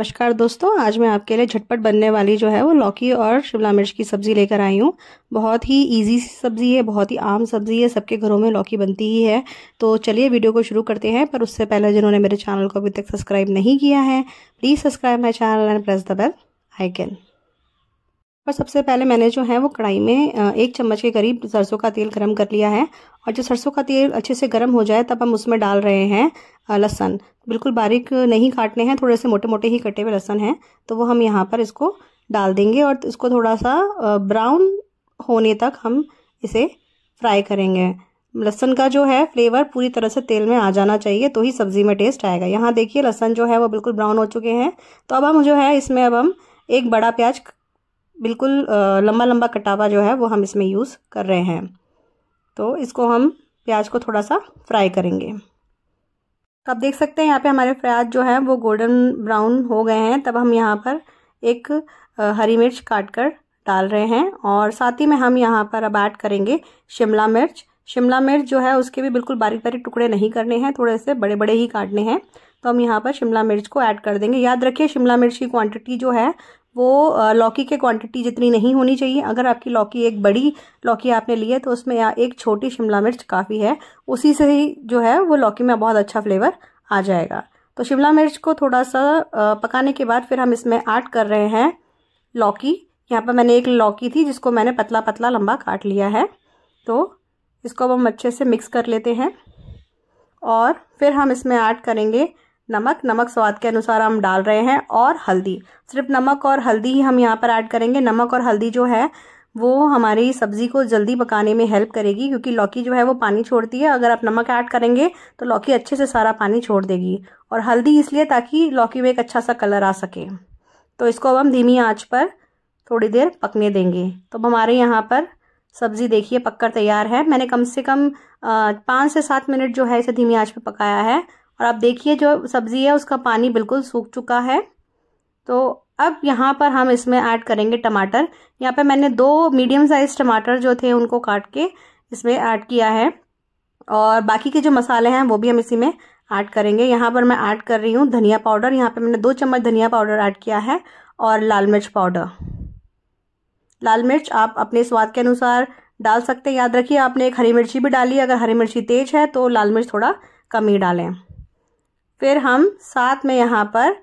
नमस्कार दोस्तों आज मैं आपके लिए झटपट बनने वाली जो है वो लौकी और शिमला मिर्च की सब्ज़ी लेकर आई हूँ बहुत ही इजी सब्ज़ी है बहुत ही आम सब्ज़ी है सबके घरों में लौकी बनती ही है तो चलिए वीडियो को शुरू करते हैं पर उससे पहले जिन्होंने मेरे चैनल को अभी तक सब्सक्राइब नहीं किया है please subscribe my channel and press the bell icon पर सबसे पहले मैंने जो है वो कढ़ाई में एक चम्मच के करीब सरसों का तेल गर्म कर लिया है और जब सरसों का तेल अच्छे से गर्म हो जाए तब हम उसमें डाल रहे हैं लहसन बिल्कुल बारीक नहीं काटने हैं थोड़े से मोटे मोटे ही कटे हुए लहसन हैं तो वो हम यहाँ पर इसको डाल देंगे और इसको थोड़ा सा ब्राउन होने तक हम इसे फ्राई करेंगे लहसन का जो है फ्लेवर पूरी तरह से तेल में आ जाना चाहिए तो ही सब्ज़ी में टेस्ट आएगा यहाँ देखिए लहसन जो है वो बिल्कुल ब्राउन हो चुके हैं तो अब हम जो है इसमें अब हम एक बड़ा प्याज बिल्कुल लंबा लंबा कटावा जो है वो हम इसमें यूज़ कर रहे हैं तो इसको हम प्याज को थोड़ा सा फ्राई करेंगे आप देख सकते हैं यहाँ पे हमारे प्याज जो है वो गोल्डन ब्राउन हो गए हैं तब हम यहाँ पर एक हरी मिर्च काट कर डाल रहे हैं और साथ ही में हम यहाँ पर अब ऐड करेंगे शिमला मिर्च शिमला मिर्च जो है उसके भी बिल्कुल बारीक बारीक टुकड़े नहीं करने हैं थोड़े से बड़े बड़े ही काटने हैं तो हम यहाँ पर शिमला मिर्च को ऐड कर देंगे याद रखिए शिमला मिर्च की क्वांटिटी जो है वो लौकी के क्वांटिटी जितनी नहीं होनी चाहिए अगर आपकी लौकी एक बड़ी लौकी आपने ली है तो उसमें एक छोटी शिमला मिर्च काफ़ी है उसी से ही जो है वो लौकी में बहुत अच्छा फ्लेवर आ जाएगा तो शिमला मिर्च को थोड़ा सा पकाने के बाद फिर हम इसमें ऐड कर रहे हैं लौकी यहाँ पर मैंने एक लौकी थी जिसको मैंने पतला पतला लंबा काट लिया है तो इसको अब हम अच्छे से मिक्स कर लेते हैं और फिर हम इसमें ऐड करेंगे नमक नमक स्वाद के अनुसार हम डाल रहे हैं और हल्दी सिर्फ नमक और हल्दी ही हम यहाँ पर ऐड करेंगे नमक और हल्दी जो है वो हमारी सब्जी को जल्दी पकाने में हेल्प करेगी क्योंकि लौकी जो है वो पानी छोड़ती है अगर आप नमक ऐड करेंगे तो लौकी अच्छे से सारा पानी छोड़ देगी और हल्दी इसलिए ताकि लौकी में एक अच्छा सा कलर आ सके तो इसको अब हम धीमी आंच पर थोड़ी देर पकने देंगे तो अब हमारे यहाँ पर सब्जी देखिए पककर तैयार है मैंने कम से कम पाँच से सात मिनट जो है इसे धीमी आँच पर पकाया है और आप देखिए जो सब्ज़ी है उसका पानी बिल्कुल सूख चुका है तो अब यहाँ पर हम इसमें ऐड करेंगे टमाटर यहाँ पर मैंने दो मीडियम साइज़ टमाटर जो थे उनको काट के इसमें ऐड किया है और बाकी के जो मसाले हैं वो भी हम इसी में ऐड करेंगे यहाँ पर मैं ऐड कर रही हूँ धनिया पाउडर यहाँ पर मैंने दो चम्मच धनिया पाउडर ऐड किया है और लाल मिर्च पाउडर लाल मिर्च आप अपने स्वाद के अनुसार डाल सकते हैं याद रखिए आपने एक हरी मिर्ची भी डाली अगर हरी मिर्ची तेज है तो लाल मिर्च थोड़ा कम ही डालें फिर हम साथ में यहाँ पर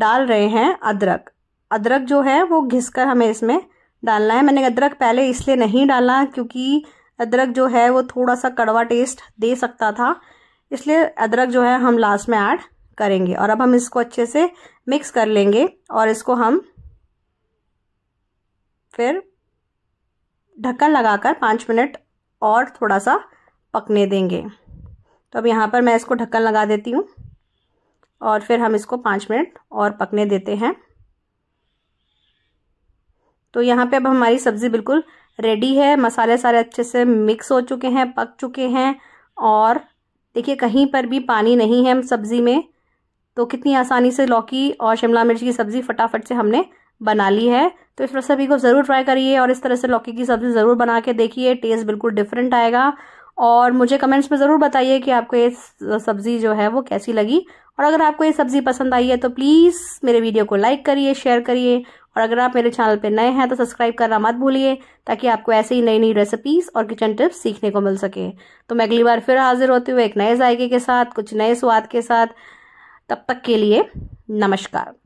डाल रहे हैं अदरक अदरक जो है वो घिस हमें इसमें डालना है मैंने अदरक पहले इसलिए नहीं डाला क्योंकि अदरक जो है वो थोड़ा सा कड़वा टेस्ट दे सकता था इसलिए अदरक जो है हम लास्ट में ऐड करेंगे और अब हम इसको अच्छे से मिक्स कर लेंगे और इसको हम फिर ढक्कन लगाकर पाँच मिनट और थोड़ा सा पकने देंगे तो अब यहाँ पर मैं इसको ढक्कन लगा देती हूँ और फिर हम इसको पाँच मिनट और पकने देते हैं तो यहाँ पे अब हमारी सब्ज़ी बिल्कुल रेडी है मसाले सारे अच्छे से मिक्स हो चुके हैं पक चुके हैं और देखिए कहीं पर भी पानी नहीं है सब्ज़ी में तो कितनी आसानी से लौकी और शिमला मिर्च की सब्ज़ी फटाफट से हमने बना ली है तो इस रेसिपी को ज़रूर ट्राई करिए और इस तरह से लौकी की सब्ज़ी ज़रूर बना के देखिए टेस्ट बिल्कुल डिफरेंट आएगा और मुझे कमेंट्स में ज़रूर बताइए कि आपको ये सब्ज़ी जो है वो कैसी लगी और अगर आपको ये सब्ज़ी पसंद आई है तो प्लीज़ मेरे वीडियो को लाइक करिए शेयर करिए और अगर आप मेरे चैनल पर नए हैं तो सब्सक्राइब करना मत भूलिए ताकि आपको ऐसे ही नई नई रेसिपीज़ और किचन टिप्स सीखने को मिल सके तो मैं अगली बार फिर हाजिर होती हूँ एक नए जायके के साथ कुछ नए स्वाद के साथ तब तक के लिए नमस्कार